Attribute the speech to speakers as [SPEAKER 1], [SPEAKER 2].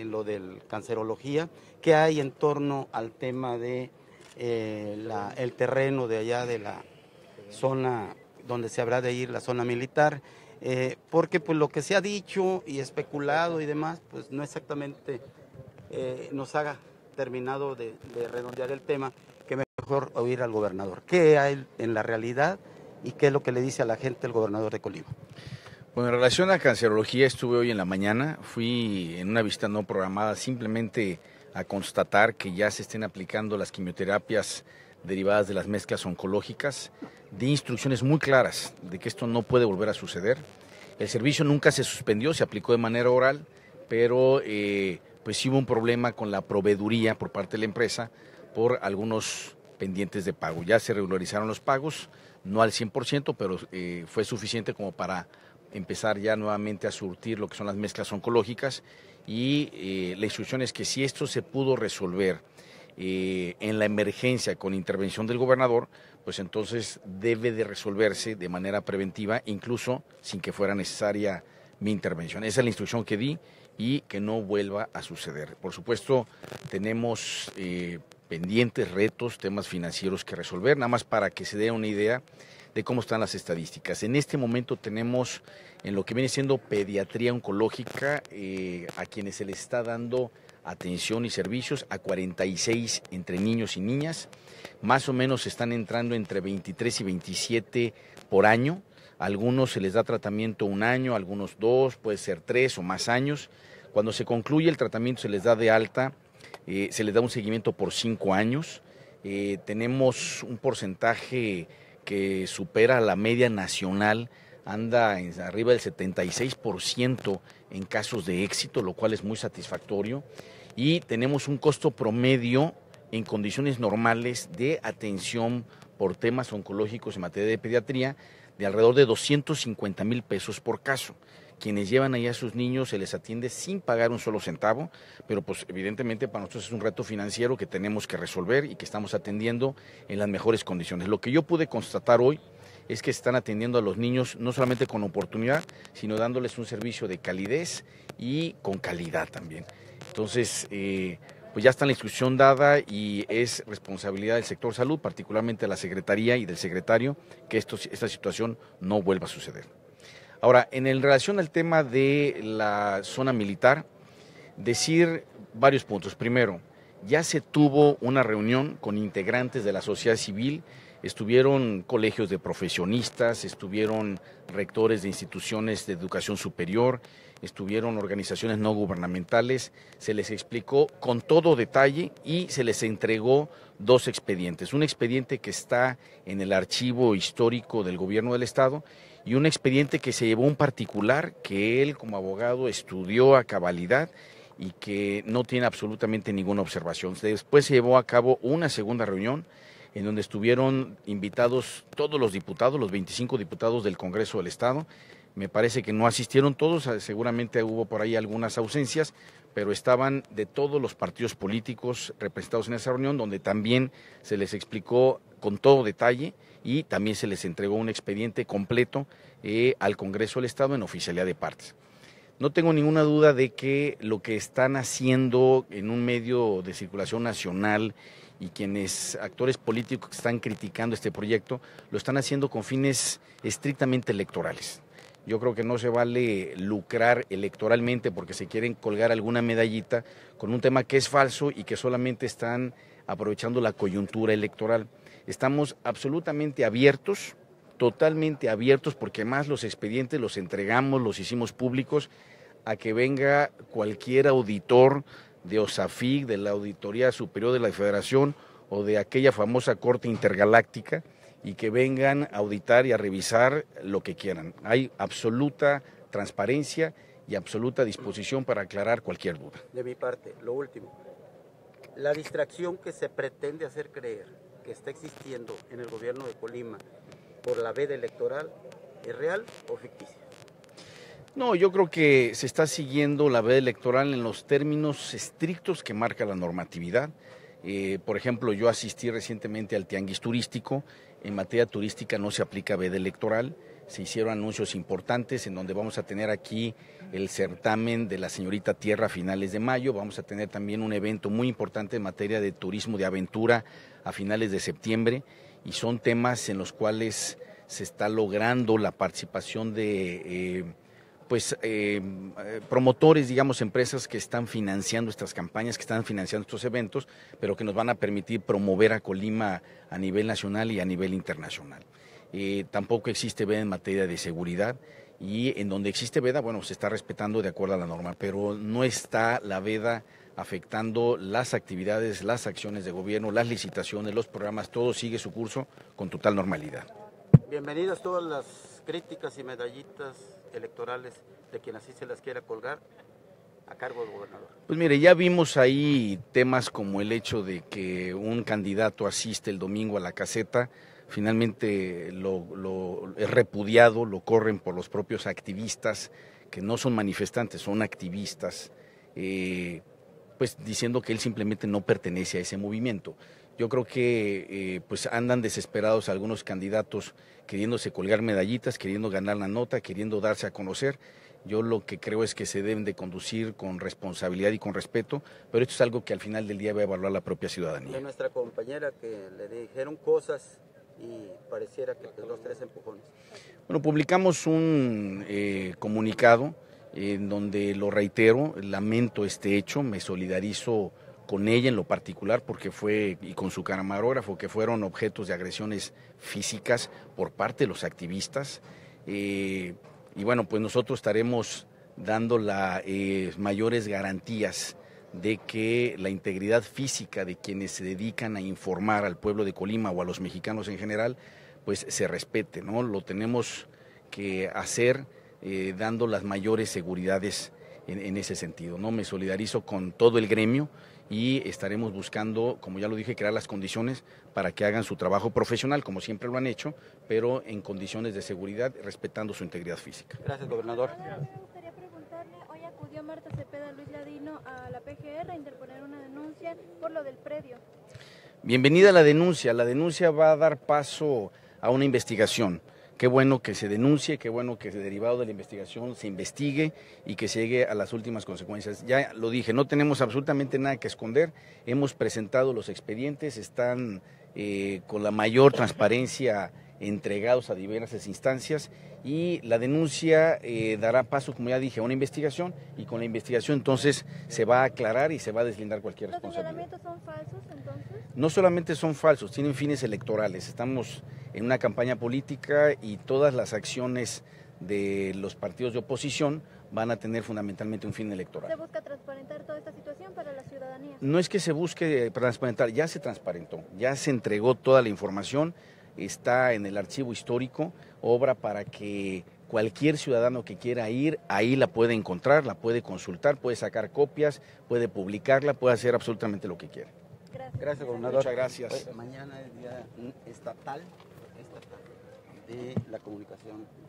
[SPEAKER 1] en lo del cancerología, qué hay en torno al tema de eh, el terreno de allá de la zona donde se habrá de ir la zona militar, eh, porque pues lo que se ha dicho y especulado y demás, pues no exactamente eh, nos haga terminado de, de, redondear el tema, que mejor oír al gobernador. ¿Qué hay en la realidad y qué es lo que le dice a la gente el gobernador de Colima?
[SPEAKER 2] Bueno, en relación a cancerología, estuve hoy en la mañana, fui en una visita no programada simplemente a constatar que ya se estén aplicando las quimioterapias derivadas de las mezclas oncológicas. de instrucciones muy claras de que esto no puede volver a suceder. El servicio nunca se suspendió, se aplicó de manera oral, pero eh, pues hubo un problema con la proveeduría por parte de la empresa por algunos pendientes de pago. Ya se regularizaron los pagos, no al 100%, pero eh, fue suficiente como para empezar ya nuevamente a surtir lo que son las mezclas oncológicas y eh, la instrucción es que si esto se pudo resolver eh, en la emergencia con intervención del gobernador, pues entonces debe de resolverse de manera preventiva, incluso sin que fuera necesaria mi intervención. Esa es la instrucción que di y que no vuelva a suceder. Por supuesto, tenemos eh, pendientes, retos, temas financieros que resolver, nada más para que se dé una idea de cómo están las estadísticas. En este momento tenemos en lo que viene siendo pediatría oncológica eh, a quienes se les está dando atención y servicios a 46 entre niños y niñas. Más o menos están entrando entre 23 y 27 por año. algunos se les da tratamiento un año, algunos dos, puede ser tres o más años. Cuando se concluye el tratamiento se les da de alta eh, se le da un seguimiento por cinco años. Eh, tenemos un porcentaje que supera la media nacional, anda en, arriba del 76% en casos de éxito, lo cual es muy satisfactorio. Y tenemos un costo promedio en condiciones normales de atención por temas oncológicos en materia de pediatría de alrededor de 250 mil pesos por caso quienes llevan allá a sus niños se les atiende sin pagar un solo centavo, pero pues evidentemente para nosotros es un reto financiero que tenemos que resolver y que estamos atendiendo en las mejores condiciones. Lo que yo pude constatar hoy es que están atendiendo a los niños no solamente con oportunidad, sino dándoles un servicio de calidez y con calidad también. Entonces, eh, pues ya está la instrucción dada y es responsabilidad del sector salud, particularmente de la Secretaría y del secretario, que esto, esta situación no vuelva a suceder. Ahora, en relación al tema de la zona militar, decir varios puntos. Primero, ya se tuvo una reunión con integrantes de la sociedad civil estuvieron colegios de profesionistas, estuvieron rectores de instituciones de educación superior, estuvieron organizaciones no gubernamentales, se les explicó con todo detalle y se les entregó dos expedientes, un expediente que está en el archivo histórico del gobierno del estado y un expediente que se llevó un particular que él como abogado estudió a cabalidad y que no tiene absolutamente ninguna observación. Después se llevó a cabo una segunda reunión en donde estuvieron invitados todos los diputados, los 25 diputados del Congreso del Estado. Me parece que no asistieron todos, ah, seguramente hubo por ahí algunas ausencias, pero estaban de todos los partidos políticos representados en esa reunión, donde también se les explicó con todo detalle y también se les entregó un expediente completo eh, al Congreso del Estado en oficialidad de partes. No tengo ninguna duda de que lo que están haciendo en un medio de circulación nacional y quienes actores políticos que están criticando este proyecto lo están haciendo con fines estrictamente electorales. Yo creo que no se vale lucrar electoralmente porque se quieren colgar alguna medallita con un tema que es falso y que solamente están aprovechando la coyuntura electoral. Estamos absolutamente abiertos, totalmente abiertos, porque más los expedientes los entregamos, los hicimos públicos, a que venga cualquier auditor, de OSAFIC, de la Auditoría Superior de la Federación o de aquella famosa Corte Intergaláctica y que vengan a auditar y a revisar lo que quieran. Hay absoluta transparencia y absoluta disposición para aclarar cualquier duda.
[SPEAKER 1] De mi parte, lo último, la distracción que se pretende hacer creer que está existiendo en el gobierno de Colima por la veda electoral, ¿es real o ficticia?
[SPEAKER 2] No, yo creo que se está siguiendo la veda electoral en los términos estrictos que marca la normatividad. Eh, por ejemplo, yo asistí recientemente al tianguis turístico. En materia turística no se aplica veda electoral. Se hicieron anuncios importantes en donde vamos a tener aquí el certamen de la señorita Tierra a finales de mayo. Vamos a tener también un evento muy importante en materia de turismo de aventura a finales de septiembre. Y son temas en los cuales se está logrando la participación de... Eh, pues eh, promotores, digamos, empresas que están financiando estas campañas, que están financiando estos eventos, pero que nos van a permitir promover a Colima a nivel nacional y a nivel internacional. Eh, tampoco existe veda en materia de seguridad y en donde existe veda, bueno, se está respetando de acuerdo a la norma, pero no está la veda afectando las actividades, las acciones de gobierno, las licitaciones, los programas, todo sigue su curso con total normalidad.
[SPEAKER 1] Bienvenidas todas las críticas y medallitas electorales de quien así se las quiera colgar a cargo del gobernador.
[SPEAKER 2] Pues mire, ya vimos ahí temas como el hecho de que un candidato asiste el domingo a la caseta, finalmente lo, es repudiado, lo corren por los propios activistas, que no son manifestantes, son activistas. Eh, pues diciendo que él simplemente no pertenece a ese movimiento. Yo creo que eh, pues andan desesperados algunos candidatos queriéndose colgar medallitas, queriendo ganar la nota, queriendo darse a conocer. Yo lo que creo es que se deben de conducir con responsabilidad y con respeto, pero esto es algo que al final del día va a evaluar la propia ciudadanía.
[SPEAKER 1] nuestra compañera que le dijeron cosas y pareciera que los tres empujones.
[SPEAKER 2] Bueno, publicamos un eh, comunicado en donde lo reitero, lamento este hecho, me solidarizo con ella en lo particular porque fue y con su camarógrafo que fueron objetos de agresiones físicas por parte de los activistas eh, y bueno pues nosotros estaremos dando las eh, mayores garantías de que la integridad física de quienes se dedican a informar al pueblo de Colima o a los mexicanos en general pues se respete no lo tenemos que hacer eh, dando las mayores seguridades en, ese sentido. ¿no? Me solidarizo con todo el gremio y estaremos buscando, como ya lo dije, crear las condiciones para que hagan su trabajo profesional, como siempre lo han hecho, pero en condiciones de seguridad, respetando su
[SPEAKER 1] integridad física. Gracias, gobernador. preguntarle, hoy acudió Marta Cepeda Luis Ladino a la PGR a interponer una denuncia por lo del predio. Bienvenida
[SPEAKER 2] a la denuncia. La denuncia va a dar paso a una investigación qué bueno que se denuncie, qué bueno que se derivado de la investigación se investigue y que se llegue a las últimas consecuencias. Ya lo dije, no tenemos absolutamente nada que esconder, hemos presentado los expedientes, están eh, con la mayor transparencia entregados a diversas instancias y la denuncia eh, dará paso, como ya dije, a una investigación y con la investigación entonces se va a aclarar y se va a deslindar cualquier responsabilidad. son falsos entonces? No solamente son falsos, tienen fines electorales. Estamos en una campaña política y todas las acciones de los partidos de oposición van a tener fundamentalmente un fin electoral. ¿Se busca transparentar toda esta situación para la ciudadanía? No es que se busque transparentar, ya se transparentó, ya se entregó toda la información, está en el archivo histórico, obra para que cualquier ciudadano que quiera ir, ahí la puede encontrar, la puede consultar, puede sacar copias, puede publicarla, puede hacer absolutamente lo que quiera.
[SPEAKER 1] Gracias, Muchas gracias. mañana es día estatal de la comunicación.